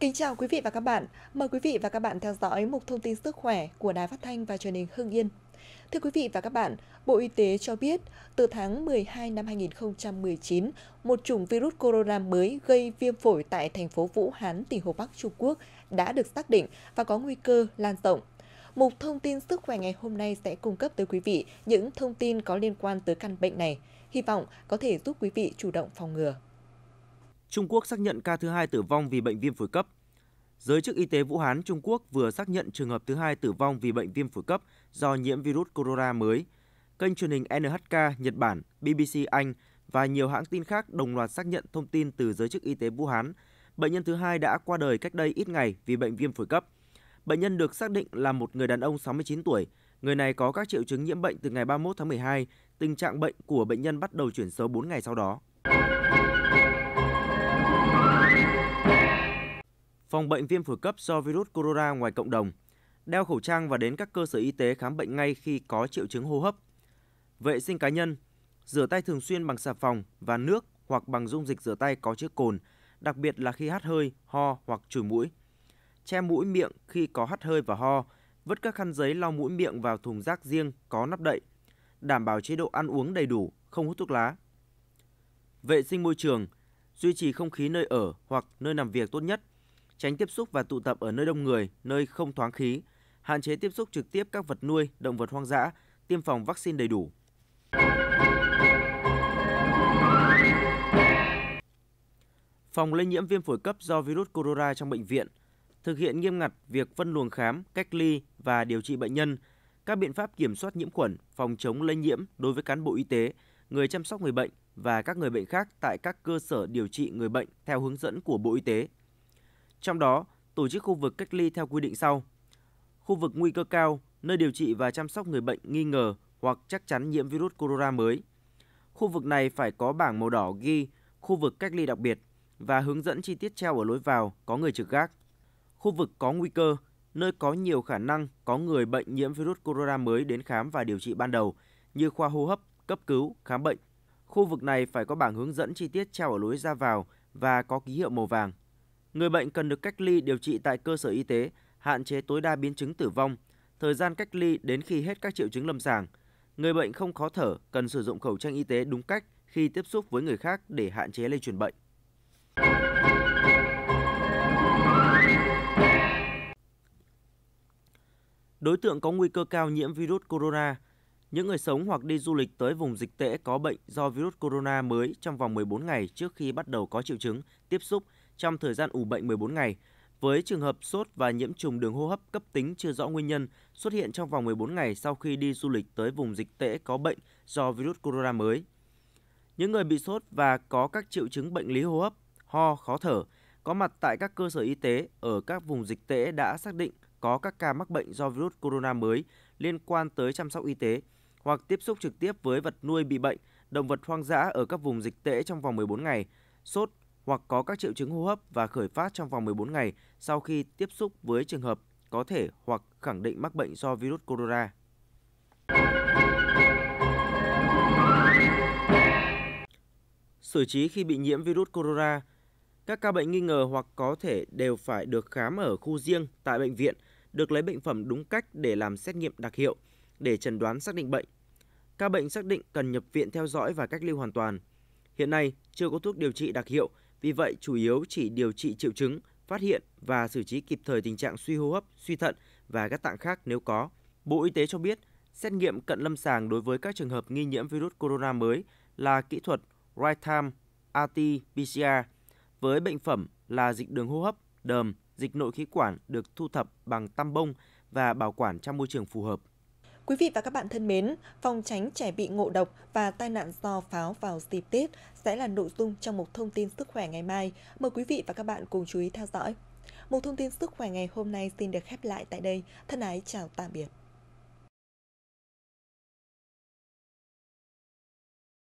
Kính chào quý vị và các bạn. Mời quý vị và các bạn theo dõi mục thông tin sức khỏe của Đài Phát thanh và Truyền hình Hưng Yên. Thưa quý vị và các bạn, Bộ Y tế cho biết từ tháng 12 năm 2019, một chủng virus corona mới gây viêm phổi tại thành phố Vũ Hán, tỉnh Hồ Bắc, Trung Quốc đã được xác định và có nguy cơ lan rộng. Mục thông tin sức khỏe ngày hôm nay sẽ cung cấp tới quý vị những thông tin có liên quan tới căn bệnh này, hy vọng có thể giúp quý vị chủ động phòng ngừa. Trung Quốc xác nhận ca thứ hai tử vong vì bệnh viêm phổi cấp. Giới chức y tế Vũ Hán, Trung Quốc vừa xác nhận trường hợp thứ hai tử vong vì bệnh viêm phổi cấp do nhiễm virus corona mới. Kênh truyền hình NHK Nhật Bản, BBC Anh và nhiều hãng tin khác đồng loạt xác nhận thông tin từ giới chức y tế Vũ Hán. Bệnh nhân thứ hai đã qua đời cách đây ít ngày vì bệnh viêm phổi cấp. Bệnh nhân được xác định là một người đàn ông 69 tuổi. Người này có các triệu chứng nhiễm bệnh từ ngày 31 tháng 12. Tình trạng bệnh của bệnh nhân bắt đầu chuyển xấu 4 ngày sau đó. phòng bệnh viêm phổi cấp do virus corona ngoài cộng đồng, đeo khẩu trang và đến các cơ sở y tế khám bệnh ngay khi có triệu chứng hô hấp. Vệ sinh cá nhân, rửa tay thường xuyên bằng xà phòng và nước hoặc bằng dung dịch rửa tay có chứa cồn, đặc biệt là khi hắt hơi, ho hoặc chùi mũi. Che mũi miệng khi có hắt hơi và ho, vứt các khăn giấy lau mũi miệng vào thùng rác riêng có nắp đậy. Đảm bảo chế độ ăn uống đầy đủ, không hút thuốc lá. Vệ sinh môi trường, duy trì không khí nơi ở hoặc nơi làm việc tốt nhất tránh tiếp xúc và tụ tập ở nơi đông người, nơi không thoáng khí, hạn chế tiếp xúc trực tiếp các vật nuôi, động vật hoang dã, tiêm phòng vaccine đầy đủ. Phòng lây nhiễm viêm phổi cấp do virus corona trong bệnh viện, thực hiện nghiêm ngặt việc phân luồng khám, cách ly và điều trị bệnh nhân, các biện pháp kiểm soát nhiễm khuẩn, phòng chống lây nhiễm đối với cán bộ y tế, người chăm sóc người bệnh và các người bệnh khác tại các cơ sở điều trị người bệnh theo hướng dẫn của Bộ Y tế trong đó, tổ chức khu vực cách ly theo quy định sau. Khu vực nguy cơ cao, nơi điều trị và chăm sóc người bệnh nghi ngờ hoặc chắc chắn nhiễm virus corona mới. Khu vực này phải có bảng màu đỏ ghi khu vực cách ly đặc biệt và hướng dẫn chi tiết treo ở lối vào có người trực gác. Khu vực có nguy cơ, nơi có nhiều khả năng có người bệnh nhiễm virus corona mới đến khám và điều trị ban đầu như khoa hô hấp, cấp cứu, khám bệnh. Khu vực này phải có bảng hướng dẫn chi tiết treo ở lối ra vào và có ký hiệu màu vàng. Người bệnh cần được cách ly điều trị tại cơ sở y tế, hạn chế tối đa biến chứng tử vong, thời gian cách ly đến khi hết các triệu chứng lâm sàng. Người bệnh không khó thở cần sử dụng khẩu trang y tế đúng cách khi tiếp xúc với người khác để hạn chế lây truyền bệnh. Đối tượng có nguy cơ cao nhiễm virus corona, những người sống hoặc đi du lịch tới vùng dịch tễ có bệnh do virus corona mới trong vòng 14 ngày trước khi bắt đầu có triệu chứng, tiếp xúc trong thời gian ủ bệnh 14 ngày. Với trường hợp sốt và nhiễm trùng đường hô hấp cấp tính chưa rõ nguyên nhân xuất hiện trong vòng 14 ngày sau khi đi du lịch tới vùng dịch tễ có bệnh do virus corona mới. Những người bị sốt và có các triệu chứng bệnh lý hô hấp, ho, khó thở, có mặt tại các cơ sở y tế ở các vùng dịch tễ đã xác định có các ca mắc bệnh do virus corona mới liên quan tới chăm sóc y tế hoặc tiếp xúc trực tiếp với vật nuôi bị bệnh, động vật hoang dã ở các vùng dịch tễ trong vòng 14 ngày, sốt, hoặc có các triệu chứng hô hấp và khởi phát trong vòng 14 ngày sau khi tiếp xúc với trường hợp có thể hoặc khẳng định mắc bệnh do virus corona. Xử trí khi bị nhiễm virus corona, các ca bệnh nghi ngờ hoặc có thể đều phải được khám ở khu riêng tại bệnh viện, được lấy bệnh phẩm đúng cách để làm xét nghiệm đặc hiệu để chẩn đoán xác định bệnh. Ca bệnh xác định cần nhập viện theo dõi và cách ly hoàn toàn. Hiện nay chưa có thuốc điều trị đặc hiệu vì vậy, chủ yếu chỉ điều trị triệu chứng, phát hiện và xử trí kịp thời tình trạng suy hô hấp, suy thận và các tạng khác nếu có. Bộ Y tế cho biết, xét nghiệm cận lâm sàng đối với các trường hợp nghi nhiễm virus corona mới là kỹ thuật real-time RT-PCR với bệnh phẩm là dịch đường hô hấp, đờm, dịch nội khí quản được thu thập bằng tăm bông và bảo quản trong môi trường phù hợp. Quý vị và các bạn thân mến, phòng tránh trẻ bị ngộ độc và tai nạn do pháo vào dịp Tết sẽ là nội dung trong một thông tin sức khỏe ngày mai. Mời quý vị và các bạn cùng chú ý theo dõi. Một thông tin sức khỏe ngày hôm nay xin được khép lại tại đây. Thân ái chào tạm biệt.